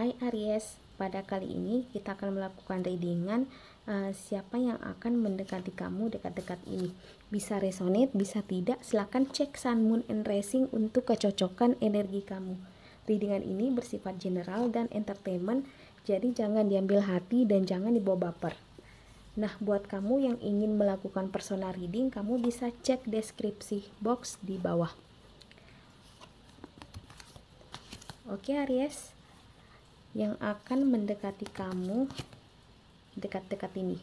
Hai Aries, pada kali ini kita akan melakukan readingan uh, siapa yang akan mendekati kamu dekat-dekat ini. Bisa resonate, bisa tidak, silahkan cek Sun, Moon, and Rising untuk kecocokan energi kamu. Readingan ini bersifat general dan entertainment, jadi jangan diambil hati dan jangan dibawa baper. Nah, buat kamu yang ingin melakukan personal reading, kamu bisa cek deskripsi box di bawah. Oke Aries, yang akan mendekati kamu dekat-dekat ini.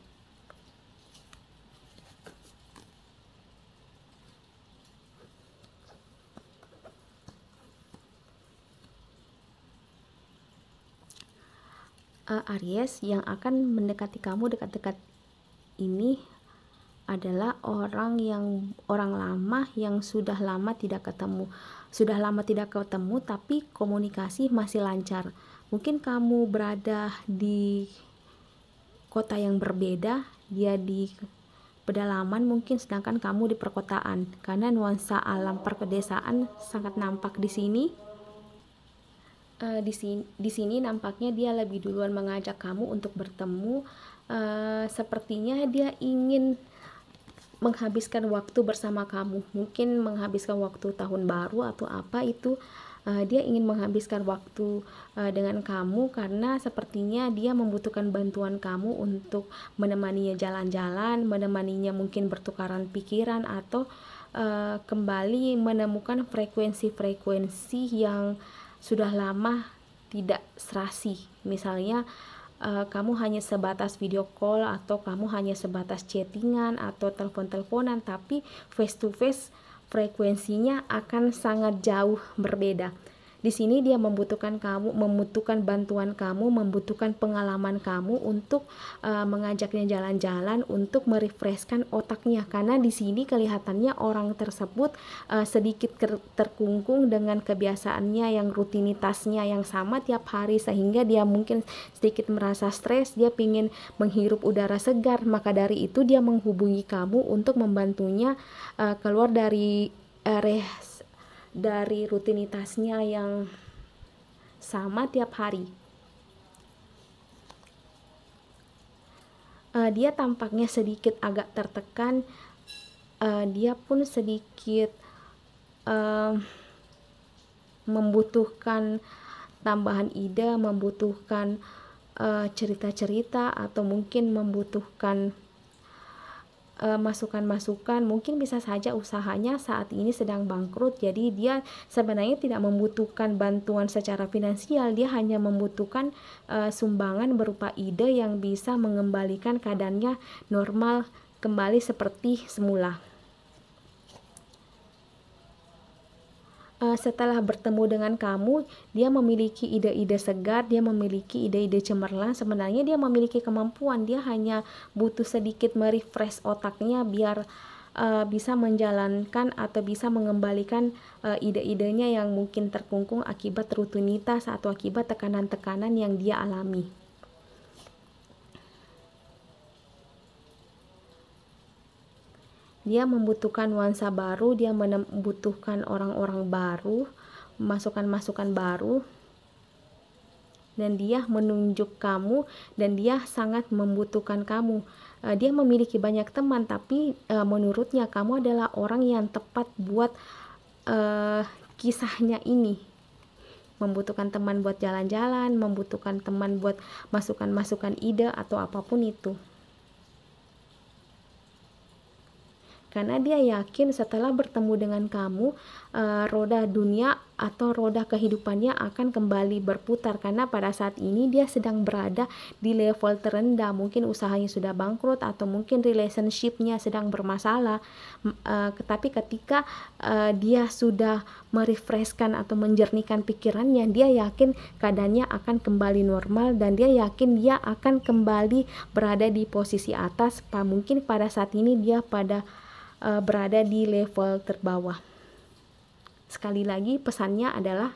Eh, Aries yang akan mendekati kamu dekat-dekat ini adalah orang yang orang lama yang sudah lama tidak ketemu. Sudah lama tidak ketemu tapi komunikasi masih lancar mungkin kamu berada di kota yang berbeda dia di pedalaman mungkin sedangkan kamu di perkotaan karena nuansa alam perpedesaan sangat nampak di sini uh, di sini di sini nampaknya dia lebih duluan mengajak kamu untuk bertemu uh, sepertinya dia ingin menghabiskan waktu bersama kamu mungkin menghabiskan waktu tahun baru atau apa itu uh, dia ingin menghabiskan waktu uh, dengan kamu karena sepertinya dia membutuhkan bantuan kamu untuk menemaninya jalan-jalan, menemaninya mungkin bertukaran pikiran atau uh, kembali menemukan frekuensi-frekuensi yang sudah lama tidak serasi. Misalnya uh, kamu hanya sebatas video call atau kamu hanya sebatas chattingan atau telepon-teleponan tapi face to face frekuensinya akan sangat jauh berbeda. Di sini dia membutuhkan kamu, membutuhkan bantuan kamu, membutuhkan pengalaman kamu untuk uh, mengajaknya jalan-jalan untuk merefreshkan otaknya karena di sini kelihatannya orang tersebut uh, sedikit terkungkung dengan kebiasaannya yang rutinitasnya yang sama tiap hari sehingga dia mungkin sedikit merasa stres, dia ingin menghirup udara segar, maka dari itu dia menghubungi kamu untuk membantunya uh, keluar dari uh, dari rutinitasnya yang sama tiap hari. Uh, dia tampaknya sedikit agak tertekan, uh, dia pun sedikit uh, membutuhkan tambahan ide, membutuhkan cerita-cerita uh, cerita -cerita, atau mungkin membutuhkan Eh, masukan-masukan mungkin bisa saja usahanya saat ini sedang bangkrut jadi dia sebenarnya tidak membutuhkan bantuan secara finansial dia hanya membutuhkan uh, sumbangan berupa ide yang bisa mengembalikan keadaannya normal kembali seperti semula Eh, setelah bertemu dengan kamu, dia memiliki ide-ide segar, dia memiliki ide-ide cemerlang. Sebenarnya dia memiliki kemampuan, dia hanya butuh sedikit merefresh otaknya biar uh, bisa menjalankan atau bisa mengembalikan uh, ide-idenya yang mungkin terkungkung akibat rutinitas atau akibat tekanan-tekanan yang dia alami. dia membutuhkan nuansa baru dia membutuhkan orang-orang baru masukan-masukan baru dan dia menunjuk kamu dan dia sangat membutuhkan kamu eh, dia memiliki banyak teman tapi eh, menurutnya kamu adalah orang yang tepat buat uh, kisahnya ini membutuhkan teman buat jalan-jalan membutuhkan teman buat masukan-masukan ide atau apapun itu karena dia yakin setelah bertemu dengan kamu uh, roda dunia atau roda kehidupannya akan kembali berputar karena pada saat ini dia sedang berada di level terendah mungkin usahanya sudah bangkrut atau mungkin relationshipnya sedang bermasalah uh, tetapi ketika uh, dia sudah merefreshkan atau menjernihkan pikirannya dia yakin keadaannya akan kembali normal dan dia yakin dia akan kembali berada di posisi atas mungkin pada saat ini dia pada uh, berada di level terbawah. Sekali lagi pesannya adalah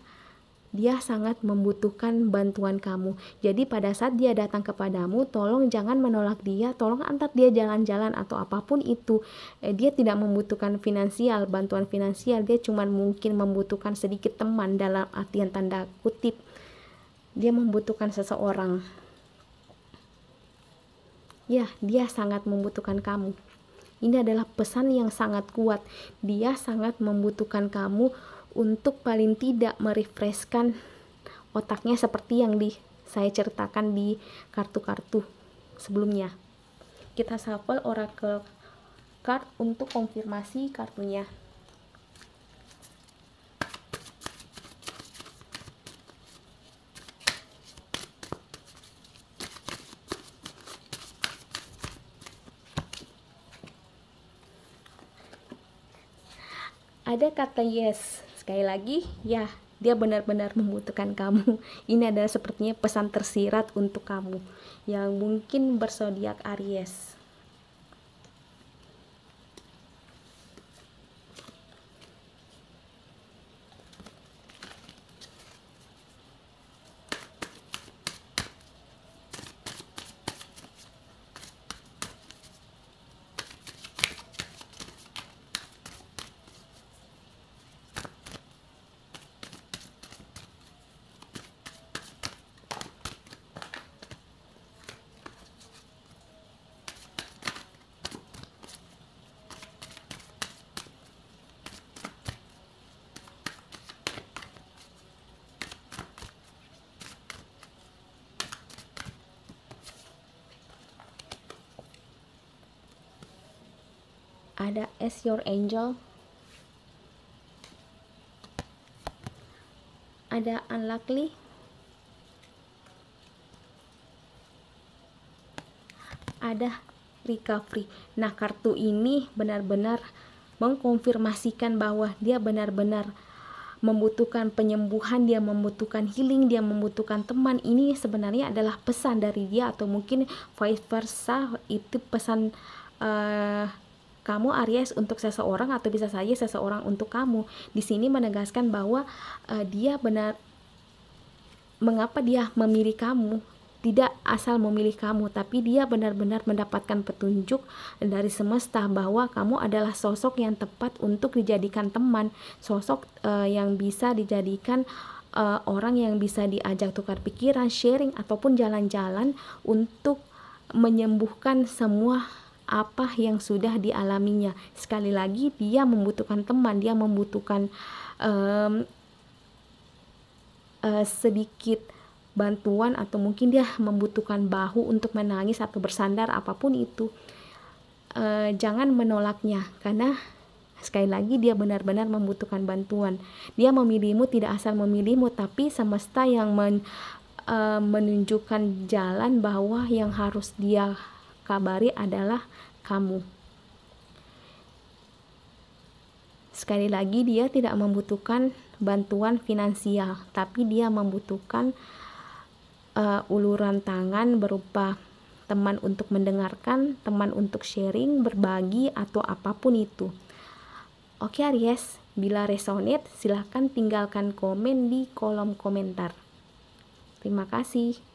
dia sangat membutuhkan bantuan kamu. Jadi pada saat dia datang kepadamu, tolong jangan menolak dia, tolong antar dia jalan-jalan atau apapun itu. Eh, dia tidak membutuhkan finansial, bantuan finansial, dia cuma mungkin membutuhkan sedikit teman dalam artian tanda kutip. Dia membutuhkan seseorang. Ya, dia sangat membutuhkan kamu. Ini adalah pesan yang sangat kuat. Dia sangat membutuhkan kamu untuk paling tidak merefreshkan otaknya seperti yang di saya ceritakan di kartu-kartu sebelumnya. Kita shuffle oracle card untuk konfirmasi kartunya. ada kata yes. Sekali lagi, ya, dia benar-benar membutuhkan kamu. Ini adalah sepertinya pesan tersirat untuk kamu yang mungkin bersodiak Aries. ada As Your Angel ada Unlucky ada recovery. Nah, kartu ini benar-benar mengkonfirmasikan bahwa dia benar-benar membutuhkan penyembuhan, dia membutuhkan healing, dia membutuhkan teman. Ini sebenarnya adalah pesan dari dia atau mungkin vice versa itu pesan uh, kamu Aries untuk seseorang atau bisa saja seseorang untuk kamu. Di sini menegaskan bahwa uh, dia benar mengapa dia memilih kamu tidak asal memilih kamu, tapi dia benar-benar mendapatkan petunjuk dari semesta bahwa kamu adalah sosok yang tepat untuk dijadikan teman, sosok uh, yang bisa dijadikan uh, orang yang bisa diajak tukar pikiran, sharing, ataupun jalan-jalan untuk menyembuhkan semua apa yang sudah dialaminya. Sekali lagi, dia membutuhkan teman, dia membutuhkan um, uh, sedikit bantuan atau mungkin dia membutuhkan bahu untuk menangis atau bersandar apapun itu e, jangan menolaknya karena sekali lagi dia benar-benar membutuhkan bantuan dia memilihmu tidak asal memilihmu tapi semesta yang men, eh, menunjukkan jalan bahwa yang harus dia kabari adalah kamu. Sekali lagi, dia tidak membutuhkan bantuan finansial, tapi dia membutuhkan uh, uluran tangan berupa teman untuk mendengarkan, teman untuk sharing, berbagi, atau apapun itu. Oke, Aries, bila resonate, silahkan tinggalkan komen di kolom komentar. Terima kasih.